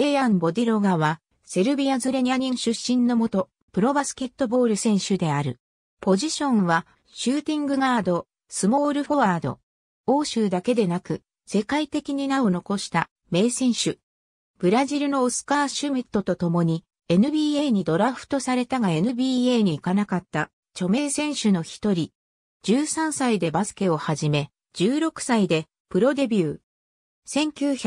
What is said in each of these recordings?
デイアン・ボディロガは、セルビアズレニャニン出身の元、プロバスケットボール選手である。ポジションは、シューティングガード、スモールフォワード。欧州だけでなく、世界的に名を残した名選手。ブラジルのオスカー・シュミットと共に NBA にドラフトされたが NBA に行かなかった著名選手の一人。13歳でバスケを始め、16歳でプロデビュー。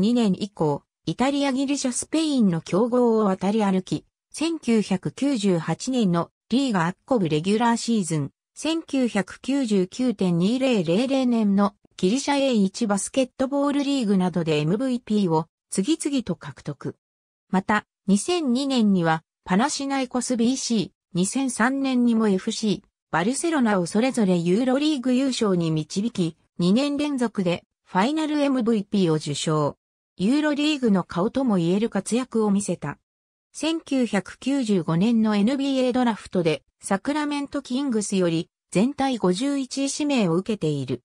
1992年以降、イタリアギリシャスペインの強豪を渡り歩き、1998年のリーガアッコブレギュラーシーズン、1999.2000年のギリシャ A1 バスケットボールリーグなどで MVP を次々と獲得。また、2002年にはパナシナイコス BC、2003年にも FC、バルセロナをそれぞれユーロリーグ優勝に導き、2年連続でファイナル MVP を受賞。ユーロリーグの顔とも言える活躍を見せた。1995年の NBA ドラフトでサクラメントキングスより全体51位指名を受けている。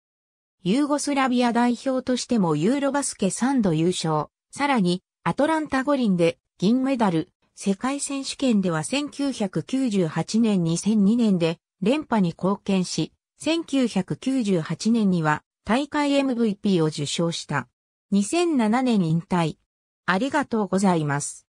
ユーゴスラビア代表としてもユーロバスケ3度優勝。さらにアトランタ五輪で銀メダル。世界選手権では1998年2002年で連覇に貢献し、1998年には大会 MVP を受賞した。2007年引退。ありがとうございます。